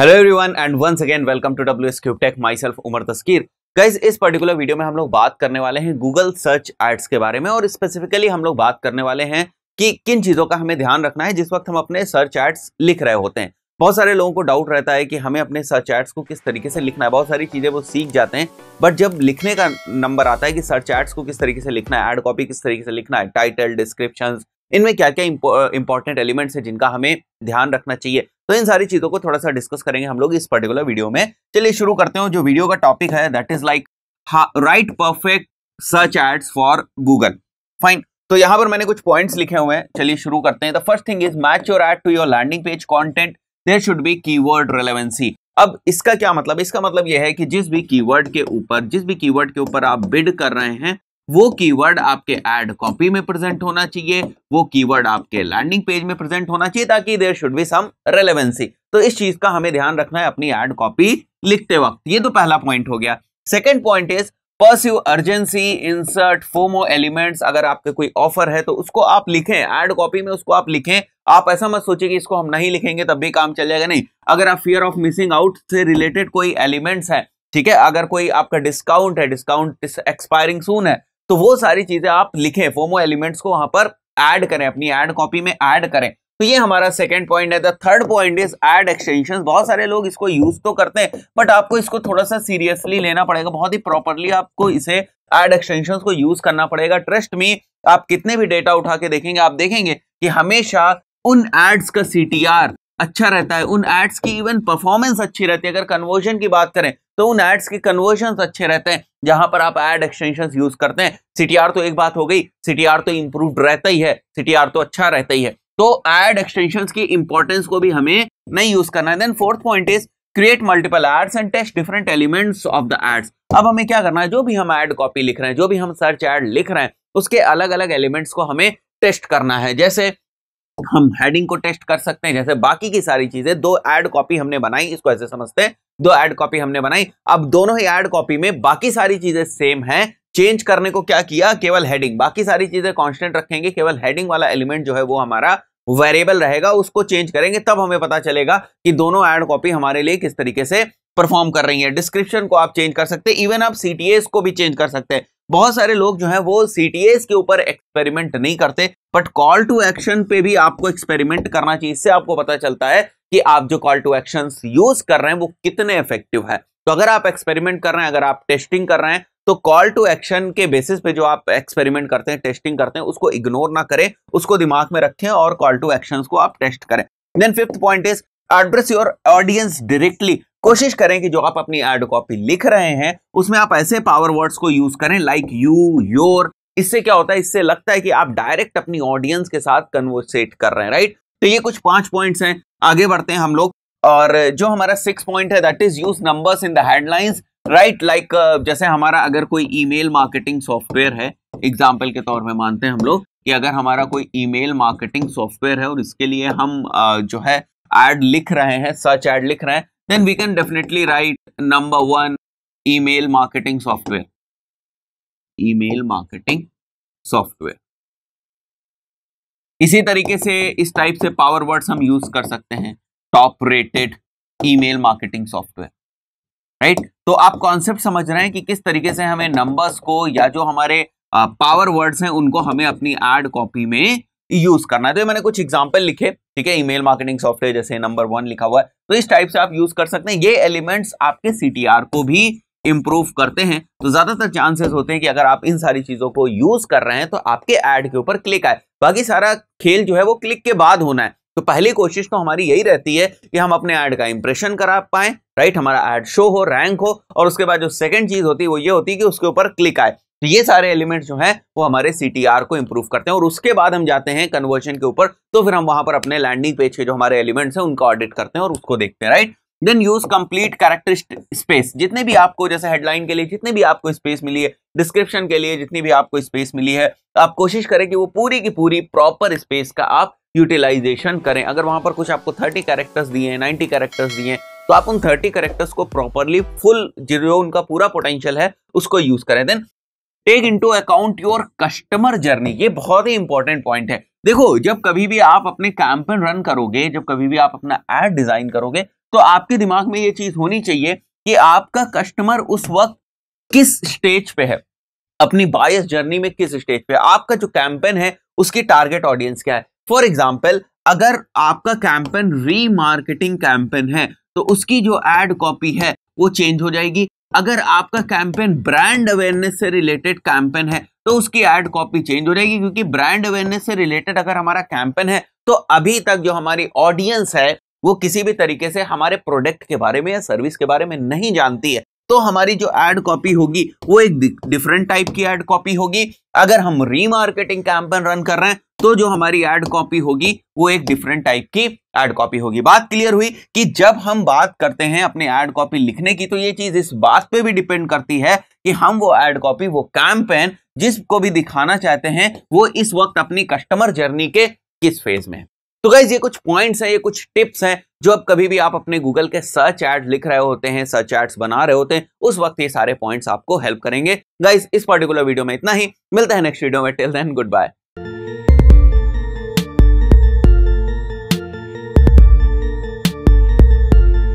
hello everyone and once again welcome to W S tech myself Umar Taskeer guys इस particular video में हम लोग बात करने वाले हैं गूगल सर्च एड्स के बारे में और स्पेसिफिकली हम लोग बात करने वाले हैं कि किन चीज़ों का हमें ध्यान रखना है जिस वक्त हम अपने सर्च एड्स लिख रहे होते हैं बहुत सारे लोगों को डाउट रहता है कि हमें अपने सर्च एड्स को किस तरीके से लिखना है बहुत सारी चीज़ें वो सीख जाते हैं बट जब लिखने का नंबर आता है कि सर्च एड्स को किस तरीके से लिखना है एड कॉपी किस तरीके से लिखना है टाइटल डिस्क्रिप्शन इनमें क्या क्या इंपॉर्टेंट एलिमेंट्स हैं जिनका हमें ध्यान रखना चाहिए तो इन सारी चीज़ों को थोड़ा सा डिस्कस करेंगे हम लोग इस पर्टिकुलर वीडियो में चलिए शुरू करते हो जो वीडियो का टॉपिक है that is like write perfect search ads for Google fine तो यहां पर मैंने कुछ पॉइंट्स लिखे हुए हैं चलिए शुरू करते हैं the first thing is match your ad to your landing page content there should be keyword अब इसका क्या मतलब इसका मतलब यह है कि जिस भी कीवर्ड के ऊपर जिस भी कीवर्ड के ऊपर आप बिड कर रहे हैं वो कीवर्ड आपके एड कॉपी में प्रेजेंट होना चाहिए वो कीवर्ड आपके लैंडिंग पेज में प्रेजेंट होना चाहिए ताकि there should be some relevancy तो इस चीज का हमें ध्यान रखना है अपनी एड कॉपी लिखते वक्त ये तो पहला पॉइंट हो गया second point is pursue urgency insert FOMO elements अगर आपके कोई ऑफर है तो उसको आप लिखें एड कॉपी में उसको आप लिखें आप ऐसा मत सोचिए कि इसको हम नहीं लिखेंगे तब भी काम चल जाएगा नहीं अगर आप फियर ऑफ मिसिंग आउट से रिलेटेड कोई एलिमेंट्स है ठीक है अगर कोई आपका डिस्काउंट है डिस्काउंट एक्सपायरिंग सून है तो वो सारी चीजें आप लिखें फोमो एलिमेंट्स को वहां पर ऐड करें अपनी एड कॉपी में ऐड करें तो ये हमारा सेकंड पॉइंट है the third point is ad extension बहुत सारे लोग इसको यूज तो करते हैं बट आपको इसको थोड़ा सा सीरियसली लेना पड़ेगा बहुत ही प्रॉपरली आपको इसे एड एक्सटेंशन को यूज करना पड़ेगा ट्रस्ट मी आप कितने भी डेटा उठा के देखेंगे आप देखेंगे कि हमेशा उन एड्स का सी अच्छा रहता है उन एड्स की इवन परफॉर्मेंस अच्छी रहती है अगर कन्वर्जन की बात करें तो उन एड्स के कन्वर्जन अच्छे रहते हैं जहां पर आप एड एक्सटेंशन यूज करते हैं सीटीआर तो एक बात हो गई सीटीआर तो इंप्रूव रहता ही है सीटीआर तो अच्छा रहता ही है तो एड एक्सटेंशन की इंपॉर्टेंस को भी हमें नहीं यूज करना है then fourth point is create multiple ads and test different elements of the ads अब हमें क्या करना है जो भी हम एड कॉपी लिख रहे हैं जो भी हम सर्च एड लिख रहे हैं उसके अलग अलग एलिमेंट्स को हमें टेस्ट करना है जैसे हम हेडिंग को टेस्ट कर सकते हैं जैसे बाकी की सारी चीजें दो एड कॉपी हमने बनाई इसको ऐसे समझते हैं दो एड कॉपी हमने बनाई अब दोनों ही एड कॉपी में बाकी सारी चीजें सेम है चेंज करने को क्या किया केवल हेडिंग बाकी सारी चीजें कॉन्स्टेंट रखेंगे केवल हेडिंग वाला एलिमेंट जो है वो हमारा वेरिएबल रहेगा उसको चेंज करेंगे तब हमें पता चलेगा कि दोनों एड कॉपी हमारे लिए किस तरीके से परफॉर्म कर रही है डिस्क्रिप्शन को आप चेंज कर सकते हैं इवन आप सीटीएस को भी चेंज कर सकते हैं बहुत सारे लोग जो है वो सी के ऊपर एक्सपेरिमेंट नहीं करते बट कॉल टू एक्शन पे भी आपको एक्सपेरिमेंट करना चाहिए इससे आपको पता चलता है कि आप जो कॉल टू एक्शन यूज कर रहे हैं वो कितने इफेक्टिव है तो अगर आप एक्सपेरिमेंट कर रहे हैं अगर आप टेस्टिंग कर रहे हैं तो कॉल टू एक्शन के बेसिस पे जो आप एक्सपेरिमेंट करते हैं टेस्टिंग करते हैं उसको इग्नोर ना करें उसको दिमाग में रखें और कॉल टू एक्शन को आप टेस्ट करें then fifth point is address your audience directly कोशिश करें कि जो आप अपनी एड कॉपी लिख रहे हैं उसमें आप ऐसे पावर वर्ड्स को यूज करें लाइक यू योर इससे क्या होता है इससे लगता है कि आप डायरेक्ट अपनी ऑडियंस के साथ कन्वर्सेट कर रहे हैं राइट तो ये कुछ पांच पॉइंट्स हैं आगे बढ़ते हैं हम लोग और जो हमारा सिक्स पॉइंट है that is use numbers in the headlines right like जैसे हमारा अगर कोई ईमेल मार्केटिंग सॉफ्टवेयर है एग्जाम्पल के तौर में मानते हैं हम लोग कि अगर हमारा कोई ईमेल मार्केटिंग सॉफ्टवेयर है और इसके लिए हम uh, जो है एड लिख रहे हैं सर्च एड लिख रहे हैं then we can definitely write number one email marketing software email marketing software इसी तरीके से इस टाइप से पावर वर्ड्स हम यूज कर सकते हैं top rated email marketing software right तो आप कॉन्सेप्ट समझ रहे हैं कि किस तरीके से हमें नंबर्स को या जो हमारे पावर वर्ड्स हैं उनको हमें अपनी एड कॉपी में यूज करना है तो ये मैंने कुछ एग्जाम्पल लिखे ठीक है ईमेल मार्केटिंग सॉफ्टवेयर जैसे नंबर वन लिखा हुआ है तो इस टाइप से आप यूज कर सकते हैं ये एलिमेंट्स आपके सी को भी इंप्रूव करते हैं तो ज्यादातर चांसेस होते हैं कि अगर आप इन सारी चीजों को यूज कर रहे हैं तो आपके एड के ऊपर क्लिक आए बाकी सारा खेल जो है वो क्लिक के बाद होना है तो पहली कोशिश तो हमारी यही रहती है कि हम अपने ऐड का इंप्रेशन करा पाए राइट हमारा ऐड शो हो रैंक हो और उसके बाद जो सेकंड चीज होती है वो ये होती है कि उसके ऊपर क्लिक आए तो ये सारे एलिमेंट्स जो हैं वो हमारे सी को इंप्रूव करते हैं और उसके बाद हम जाते हैं कन्वर्जन के ऊपर तो फिर हम वहां पर अपने लैंडिंग पेज के जो हमारे एलिमेंट्स हैं उनका ऑडिट करते हैं और उसको देखते हैं right then use complete character space जितने भी आपको जैसे हेडलाइन के लिए जितने भी आपको स्पेस मिली है डिस्क्रिप्शन के लिए जितनी भी आपको स्पेस मिली है तो आप कोशिश करें कि वो पूरी की पूरी प्रॉपर स्पेस का आप यूटिलाइजेशन करें अगर वहां पर कुछ आपको थर्टी कैरेक्टर्स दिए हैं 90 कैरेक्टर्स दिए हैं तो आप उन थर्टी कैरेक्टर्स को प्रॉपरली फुल जो उनका पूरा पोटेंशियल है उसको यूज करें then take to account your customer journey ये बहुत ही इंपॉर्टेंट पॉइंट है देखो जब कभी भी आप अपने कैंपेन रन करोगे जब कभी भी आप अपना एड डिजाइन करोगे तो आपके दिमाग में ये चीज होनी चाहिए कि आपका कस्टमर उस वक्त किस स्टेज पे है अपनी बायस जर्नी में किस स्टेज पे आपका जो कैंपेन है उसकी टारगेट ऑडियंस क्या है फॉर एग्जाम्पल अगर आपका कैंपेन रीमार्केटिंग कैंपेन है तो उसकी जो एड कॉपी है वो चेंज हो जाएगी अगर आपका कैंपेन ब्रांड अवेयरनेस से रिलेटेड कैंपेन है तो उसकी एड कॉपी चेंज हो जाएगी क्योंकि ब्रांड अवेयरनेस से रिलेटेड अगर हमारा कैंपेन है तो अभी तक जो हमारी ऑडियंस है वो किसी भी तरीके से हमारे प्रोडक्ट के बारे में या सर्विस के बारे में नहीं जानती है तो हमारी जो एड कॉपी होगी वो एक डिफरेंट टाइप की एड कॉपी होगी अगर हम रीमार्केटिंग कैंपेन रन कर रहे हैं तो जो हमारी एड कॉपी होगी वो एक डिफरेंट टाइप की एड कॉपी होगी बात क्लियर हुई कि जब हम बात करते हैं अपने एड कॉपी लिखने की तो ये चीज इस बात पे भी डिपेंड करती है कि हम वो एड कॉपी वो कैंपेन जिसको भी दिखाना चाहते हैं वो इस वक्त अपनी कस्टमर जर्नी के किस फेज में तो गाइज ये कुछ पॉइंट्स हैं ये कुछ टिप्स हैं जो अब कभी भी आप अपने गूगल के सर्च एड लिख रहे होते हैं सर्च एड्स बना रहे होते हैं उस वक्त ये सारे पॉइंट्स आपको हेल्प करेंगे गाइज इस पर्टिकुलर वीडियो में इतना ही मिलता है नेक्स्ट वीडियो में टिल देन गुड बाय